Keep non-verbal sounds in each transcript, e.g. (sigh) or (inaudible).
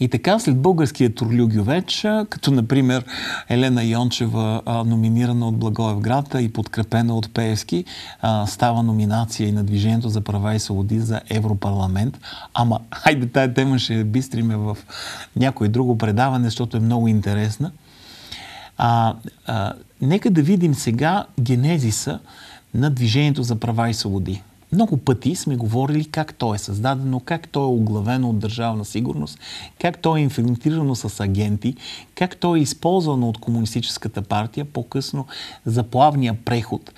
И така след българския Турлю като например Елена Йончева, номинирана от Благоевграда и подкрепена от Пеевски, става номинация и на Движението за права и свободи за Европарламент. Ама, хайде, тая тема ще бистриме в някое друго предаване, защото е много интересна. А, а, нека да видим сега генезиса на Движението за права и свободи. Много пъти сме говорили как то е създадено, как то е оглавено от държавна сигурност, как то е инфилтрирано с агенти, как то е използвано от Комунистическата партия по-късно за плавния преход,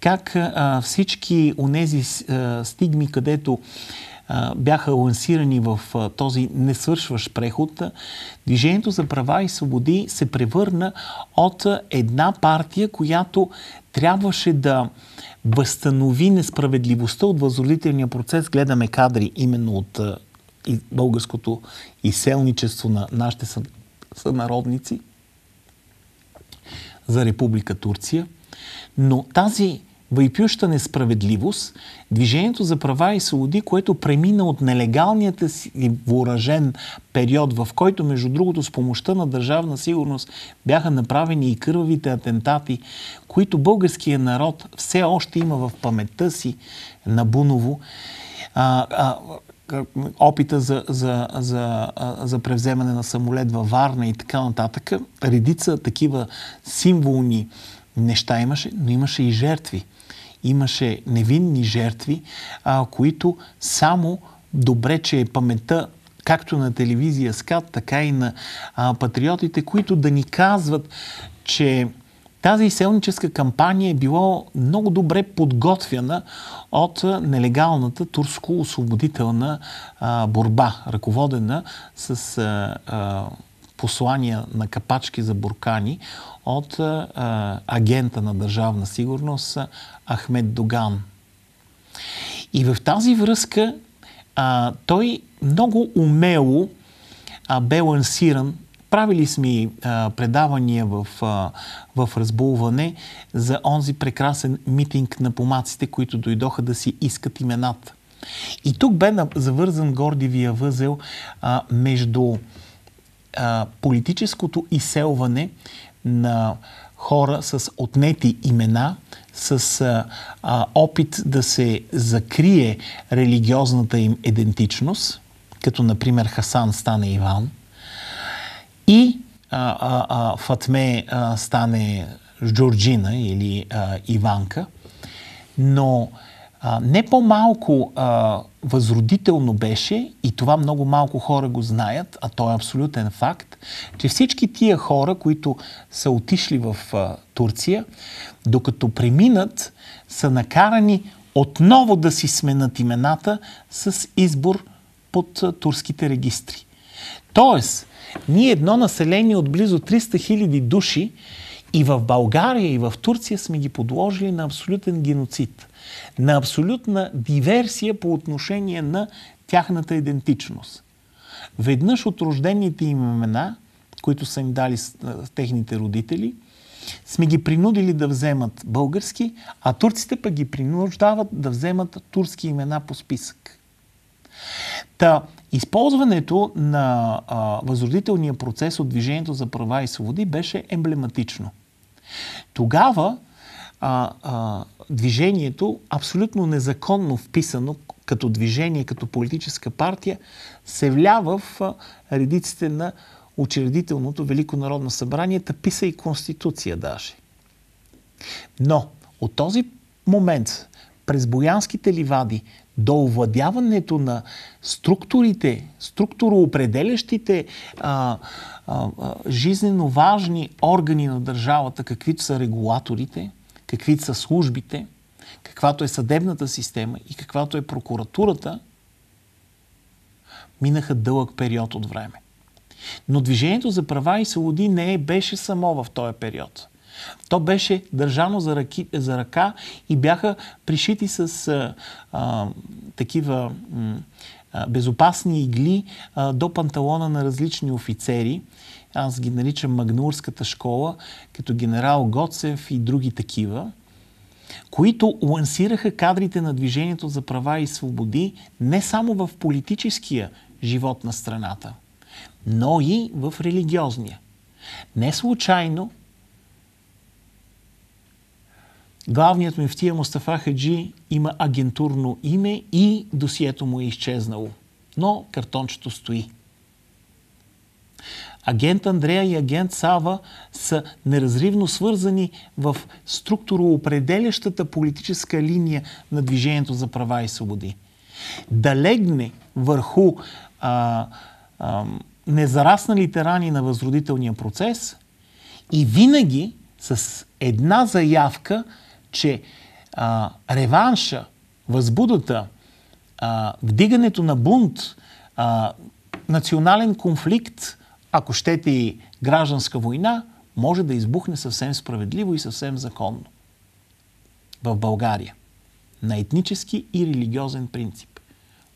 как а, всички онези а, стигми, където бяха лансирани в този несвършващ преход, Движението за права и свободи се превърна от една партия, която трябваше да възстанови несправедливостта от възродителния процес. Гледаме кадри именно от българското изселничество на нашите сънародници за Република Турция. Но тази въйпюща несправедливост, Движението за права и свободи, което премина от нелегалният си въоръжен период, в който, между другото, с помощта на държавна сигурност бяха направени и кървавите атентати, които българския народ все още има в паметта си на Буново, а, а, опита за, за, за, за превземане на самолет във Варна и така нататък. Редица такива символни неща имаше, но имаше и жертви имаше невинни жертви, а, които само добре, че е паметта както на телевизия Скат, така и на а, патриотите, които да ни казват, че тази селническа кампания е била много добре подготвяна от нелегалната турско-освободителна борба, ръководена с а, а, послания на капачки за буркани от а, агента на държавна сигурност Ахмед Доган. И в тази връзка а, той много умело а, бе лансиран. Правили сме а, предавания в, а, в разбулване за онзи прекрасен митинг на помаците, които дойдоха да си искат имената. И тук бе завързан гордивия възел а, между а, политическото изселване на хора с отнети имена, с а, а, опит да се закрие религиозната им идентичност, като например Хасан стане Иван и а, а, а, Фатме а, стане Джорджина или а, Иванка, но а, не по-малко а, възродително беше, и това много малко хора го знаят, а то е абсолютен факт, че всички тия хора, които са отишли в а, Турция, докато преминат, са накарани отново да си сменят имената с избор под а, турските регистри. Тоест, ние едно население от близо 300 хиляди души и в България, и в Турция сме ги подложили на абсолютен геноцид на абсолютна диверсия по отношение на тяхната идентичност. Веднъж от рождените им имена, които са им дали техните родители, сме ги принудили да вземат български, а турците пък ги принуждават да вземат турски имена по списък. Та, използването на а, възродителния процес от Движението за права и свободи беше емблематично. Тогава а, а, движението, абсолютно незаконно вписано като движение, като политическа партия, се влява в редиците на учредителното Велико Народно събрание, та писа и Конституция даже. Но от този момент, през Боянските ливади, до овладяването на структурите, структуроопределящите а, а, а, жизненно важни органи на държавата, каквито са регулаторите – какви са службите, каквато е съдебната система и каквато е прокуратурата, минаха дълъг период от време. Но Движението за права и свободи не е, беше само в този период. То беше държано за, ръки, за ръка и бяха пришити с а, а, такива а, безопасни игли а, до панталона на различни офицери аз ги наричам Магнурската школа, като генерал Гоцев и други такива, които лансираха кадрите на Движението за права и свободи не само в политическия живот на страната, но и в религиозния. Не случайно главният ми тия Мустафа Хаджи има агентурно име и досието му е изчезнало. Но картончето стои. Агент Андрея и агент Сава са неразривно свързани в структуроопределящата политическа линия на Движението за права и свободи. Да легне върху а, а, незарасналите рани на възродителния процес и винаги с една заявка, че а, реванша, възбудата, а, вдигането на бунт, а, национален конфликт ако щете и гражданска война, може да избухне съвсем справедливо и съвсем законно. В България. На етнически и религиозен принцип.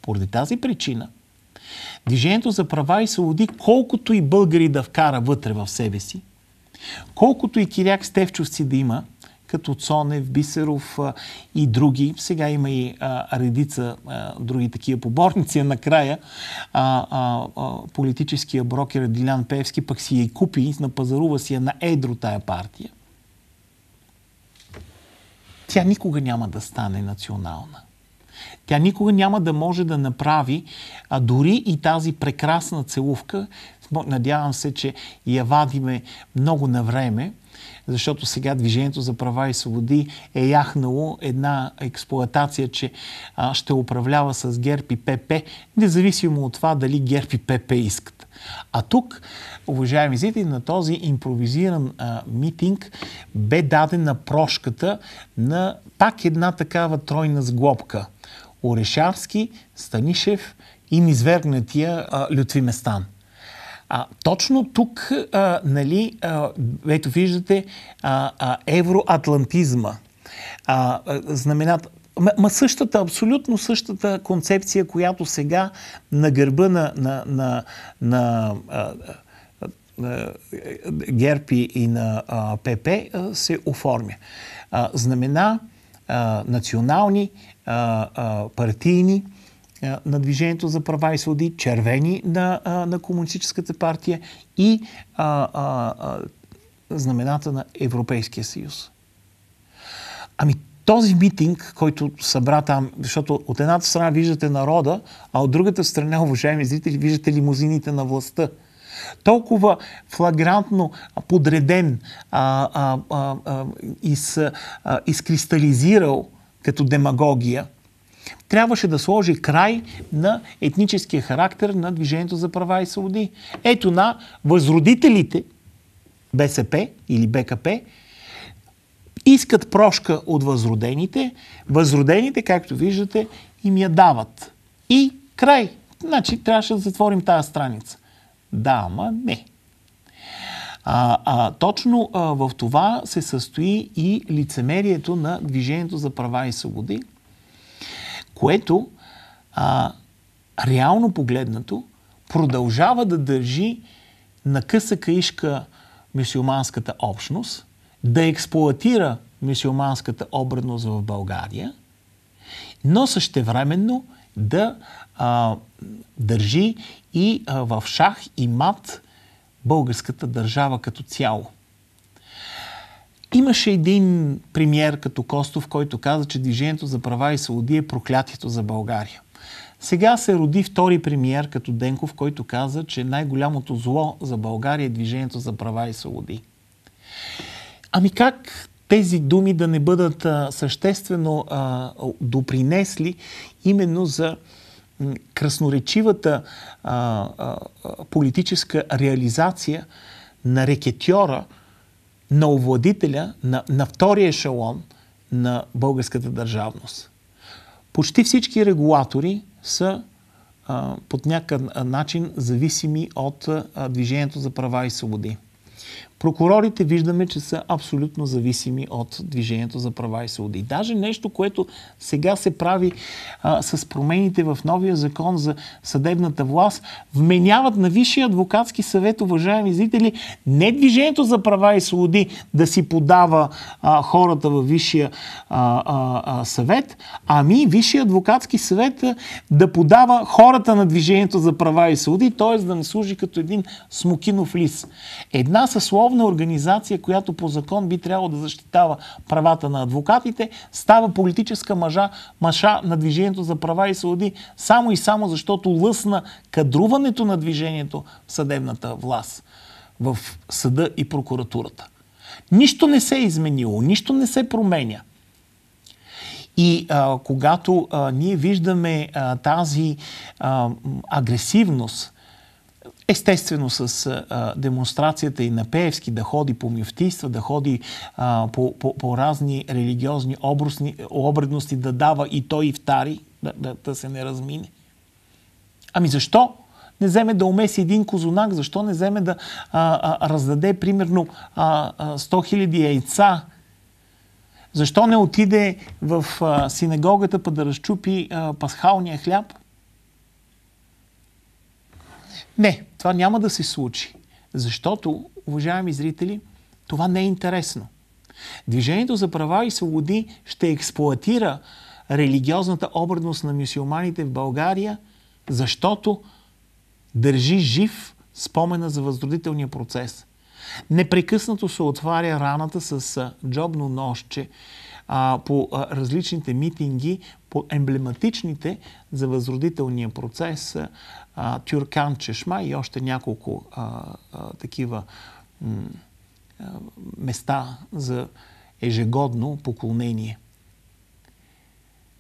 Поради тази причина, Движението за права и свободи, колкото и българи да вкара вътре в себе си, колкото и киряк Стевчовци да има – като Цонев, Бисеров а, и други. Сега има и а, редица а, други такива поборници. Накрая а, а, а, политическия брокер Дилян Певски пък си я и купи, напазарува си я на едро тая партия. Тя никога няма да стане национална. Тя никога няма да може да направи а дори и тази прекрасна целувка. Надявам се, че я вадиме много на време, защото сега Движението за права и свободи е яхнало една експлоатация, че а, ще управлява с ГЕРБ и ПП, независимо от това дали ГЕРБ и ПП искат. А тук, уважаеми зрители, на този импровизиран а, митинг бе дадена прошката на пак една такава тройна сглобка. Орешарски, Станишев и низвергнатия Лютви Местан. А, точно тук, а, нали, а, ето виждате а, а, евроатлантизма. А, а, знамената, Ма същата, абсолютно същата концепция, която сега на гърба на, на, на, на а, а, Герпи и на а, ПП а, се оформя. А, знамена национални, партийни, на Движението за права и свободи, червени на, на Комунистическата партия и а, а, а, знамената на Европейския съюз. Ами този митинг, който събра там, защото от едната страна виждате народа, а от другата страна, уважаеми зрители, виждате лимузините на властта. Толкова флагрантно подреден а, а, а, а, из, а, изкристализирал като демагогия – трябваше да сложи край на етническия характер на Движението за права и свободи. Ето на възродителите БСП или БКП искат прошка от възродените. Възродените, както виждате, им я дават. И край. Значи трябваше да затворим тази страница. Да, ама не. А, а, точно а, в това се състои и лицемерието на Движението за права и свободи, което а, реално погледнато продължава да държи на къса каишка мюсюлманската общност, да експлуатира мюсюлманската обредност в България, но същевременно да а, държи и а, в шах и мат българската държава като цяло. Имаше един премьер като Костов, който каза, че Движението за права и свободи е проклятието за България. Сега се роди втори премиер като Денков, който каза, че най-голямото зло за България е движението за права и свободи. Ами как тези думи да не бъдат а, съществено а, допринесли именно за красноречивата а, политическа реализация на рекетьора – на овладителя, на, на втория ешелон на българската държавност. Почти всички регулатори са а, под някакъв начин зависими от а, Движението за права и свободи. Прокурорите виждаме, че са абсолютно зависими от Движението за права и свободи. даже нещо, което сега се прави а, с промените в новия закон за съдебната власт, вменяват на Висшия адвокатски съвет, уважаеми зрители, не Движението за права и свободи да си подава а, хората във Висшия а, а, а, съвет, ами Висшия адвокатски съвет а, да подава хората на Движението за права и свободи, т.е. да не служи като един смокинов лис. Една съсловна съсловна организация, която по закон би трябвало да защитава правата на адвокатите, става политическа мъжа, маша на Движението за права и свободи, само и само защото лъсна кадруването на движението в съдебната власт, в съда и прокуратурата. Нищо не се е изменило, нищо не се променя. И а, когато а, ние виждаме а, тази а, агресивност, Естествено с а, демонстрацията и на Пеевски да ходи по мюфтийства, да ходи а, по, по, по разни религиозни обрусни, обредности, да дава и той и втари, да, да, да се не размине. Ами защо? не вземе да умеси един козунак, защо не вземе да а, а, раздаде примерно а, 100 000 яйца, защо не отиде в синагогата па да разчупи пасхалния хляб, не, това няма да се случи. Защото, уважаеми зрители, това не е интересно. Движението за права и свободи ще експлоатира религиозната обредност на мюсюлманите в България, защото държи жив спомена за възродителния процес. Непрекъснато се отваря раната с джобно нощче а, по а, различните митинги, по емблематичните за възродителния процес а, Тюркан Чешма и още няколко а, а, такива м, а, места за ежегодно поклонение.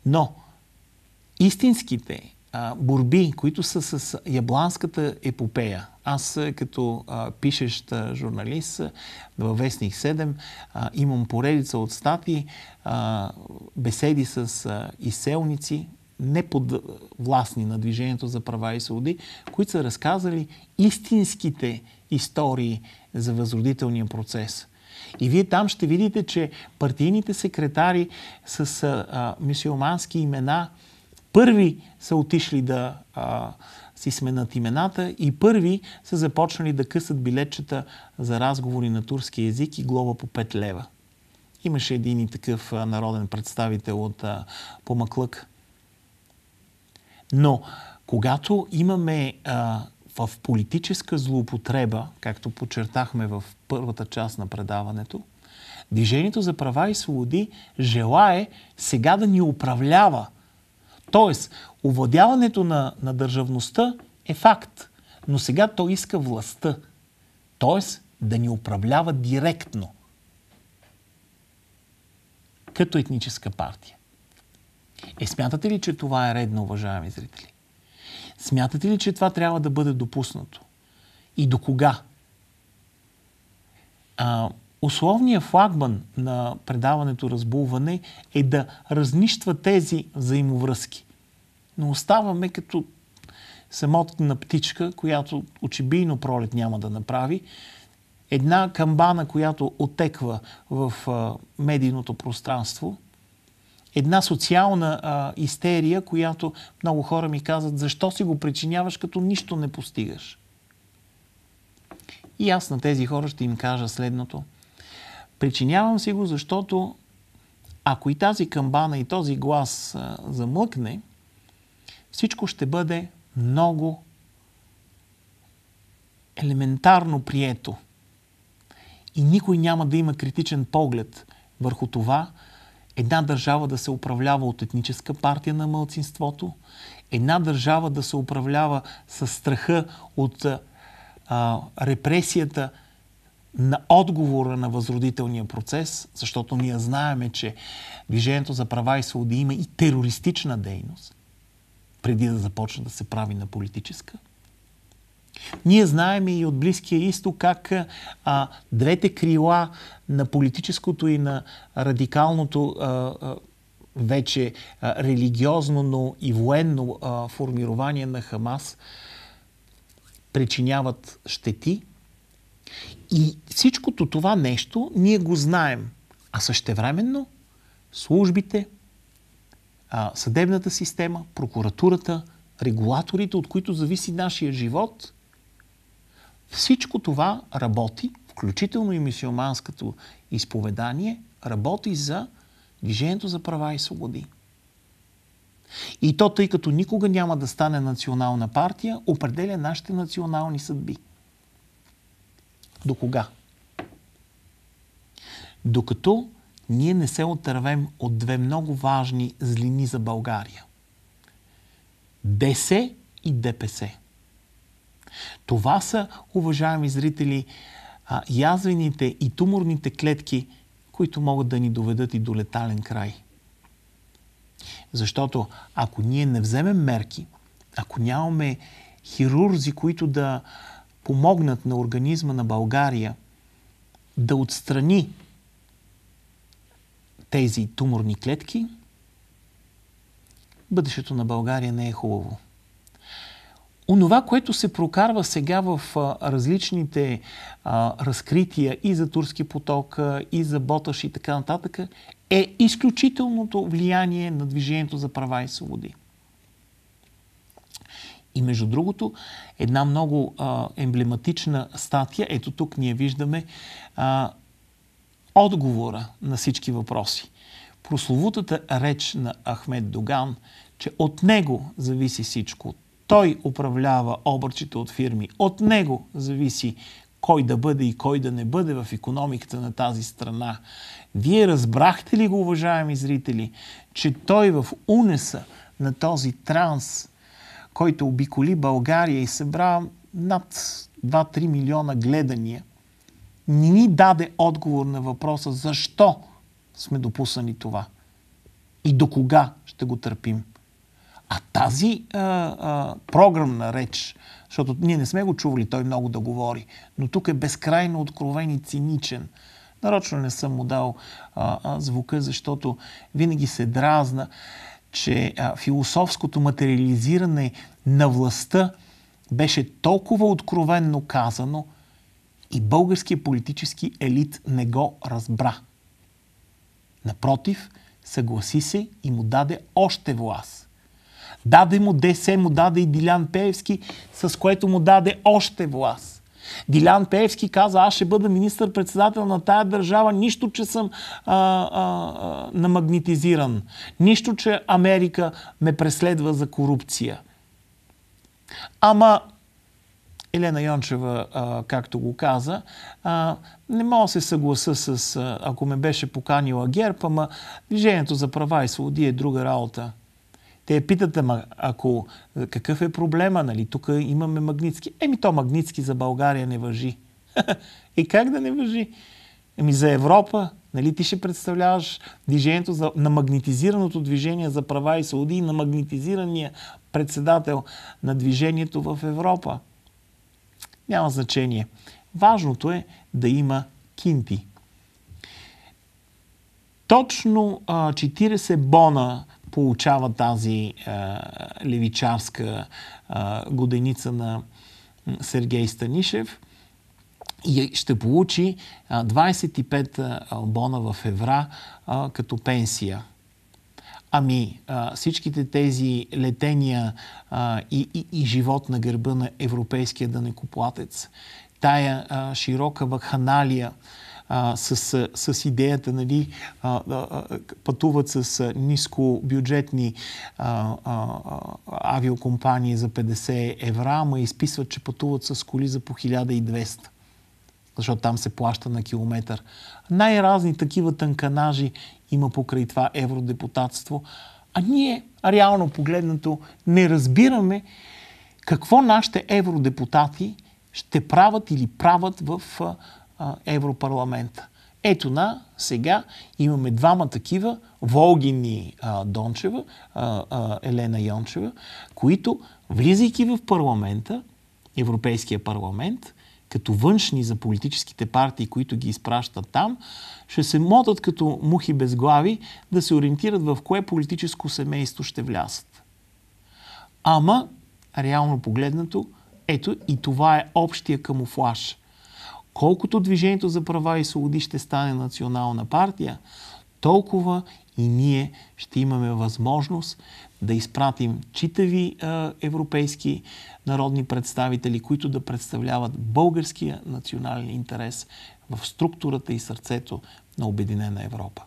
Но истинските а, борби, които са с ябланската епопея. Аз като а, пишещ журналист във Вестник 7 а, имам поредица от стати, а, беседи с а, изселници, не на Движението за права и свободи, които са разказали истинските истории за възродителния процес – и вие там ще видите, че партийните секретари с а, имена – първи са отишли да а, си сменат имената и първи са започнали да късат билетчета за разговори на турски язик и глоба по 5 лева. Имаше един и такъв а, народен представител от а, Помаклък. Но когато имаме а, в политическа злоупотреба, както подчертахме в първата част на предаването, Движението за права и свободи желае сега да ни управлява – Тоест, овладяването на, на държавността е факт, но сега той иска властта. Тоест, да ни управлява директно. Като етническа партия. Е, смятате ли, че това е редно, уважаеми зрители? Смятате ли, че това трябва да бъде допуснато? И до кога? А, Условният флагман на предаването разбулване е да разнищва тези взаимовръзки. Но оставаме като самотна птичка, която очебийно пролет няма да направи, една камбана, която отеква в а, медийното пространство, една социална а, истерия, която много хора ми казват, защо си го причиняваш, като нищо не постигаш. И аз на тези хора ще им кажа следното – Причинявам си го, защото ако и тази камбана и този глас а, замлъкне, всичко ще бъде много елементарно прието. И никой няма да има критичен поглед върху това, една държава да се управлява от етническа партия на мълцинството, една държава да се управлява с страха от а, репресията, на отговора на възродителния процес, защото ние знаеме, че Движението за права и свободи има и терористична дейност, преди да започне да се прави на политическа. Ние знаем и от Близкия изток как а, двете крила на политическото и на радикалното а, а, вече а, религиозно, но и военно а, формирование на Хамас причиняват щети – и всичкото това нещо ние го знаем. А същевременно службите, съдебната система, прокуратурата, регулаторите, от които зависи нашия живот, всичко това работи, включително и мисиоманското изповедание, работи за движението за права и свободи. И то, тъй като никога няма да стане национална партия, определя нашите национални съдби – до кога? Докато ние не се отървем от две много важни злини за България. ДС и ДПС. Това са, уважаеми зрители, язвените и туморните клетки, които могат да ни доведат и до летален край. Защото ако ние не вземем мерки, ако нямаме хирурзи, които да помогнат на организма на България да отстрани тези туморни клетки, бъдещето на България не е хубаво. Онова, което се прокарва сега в различните а, разкрития и за Турски поток, и за Боташ и така нататък, е изключителното влияние на Движението за права и свободи. И между другото, една много а, емблематична статия, ето тук ние виждаме а, отговора на всички въпроси. Прословутата реч на Ахмед Доган, че от него зависи всичко. Той управлява обърчите от фирми. От него зависи кой да бъде и кой да не бъде в економиката на тази страна. Вие разбрахте ли го, уважаеми зрители, че той в унеса на този транс който обиколи България и събра над 2-3 милиона гледания, не ни даде отговор на въпроса защо сме допуснали това и до кога ще го търпим. А тази а, а, програмна реч, защото ние не сме го чували той много да говори, но тук е безкрайно откровен и циничен. Нарочно не съм му дал а, а, звука, защото винаги се дразна че а, философското материализиране на властта беше толкова откровенно казано и българският политически елит не го разбра. Напротив, съгласи се и му даде още власт. Даде му ДС, му даде и Дилян Пеевски, с което му даде още власт. Дилян Пеевски каза, аз ще бъда министър-председател на тая държава, нищо, че съм а, а, а, намагнетизиран, нищо, че Америка ме преследва за корупция. Ама Елена Йончева, а, както го каза, а, не мога да се съгласа с, а, ако ме беше поканила ГЕРБ, ама Движението за права и свободи е друга работа те питат, ама ако, какъв е проблема, нали? Тук имаме магнитски. Еми то магнитски за България не въжи. и (laughs) е, как да не въжи? Еми за Европа, нали? Ти ще представляваш движението за, на магнетизираното движение за права и свободи и на магнетизирания председател на движението в Европа. Няма значение. Важното е да има кинти. Точно а, 40 бона получава тази а, е, левичарска а, е, годеница на Сергей Станишев и ще получи 25 е, албона в евра а, като пенсия. Ами, а, всичките тези летения а, и, и, и живот на гърба на европейския дънекоплатец, тая а, широка вакханалия, а, с, с идеята, нали, а, а, пътуват с нискобюджетни а, а, авиокомпании за 50 евра, ама изписват, че пътуват с коли за по 1200 защото там се плаща на километър. Най-разни такива тънканажи има покрай това евродепутатство. А ние, реално погледнато, не разбираме какво нашите евродепутати ще правят или правят в Европарламента. Ето на сега имаме двама такива, Волгини а, Дончева, а, а, Елена Йончева, които, влизайки в парламента, Европейския парламент, като външни за политическите партии, които ги изпращат там, ще се мотат като мухи без глави да се ориентират в кое политическо семейство ще влязат. Ама, реално погледнато, ето и това е общия камуфлаж – Колкото Движението за права и свободи ще стане национална партия, толкова и ние ще имаме възможност да изпратим читави е, европейски народни представители, които да представляват българския национален интерес в структурата и сърцето на Обединена Европа.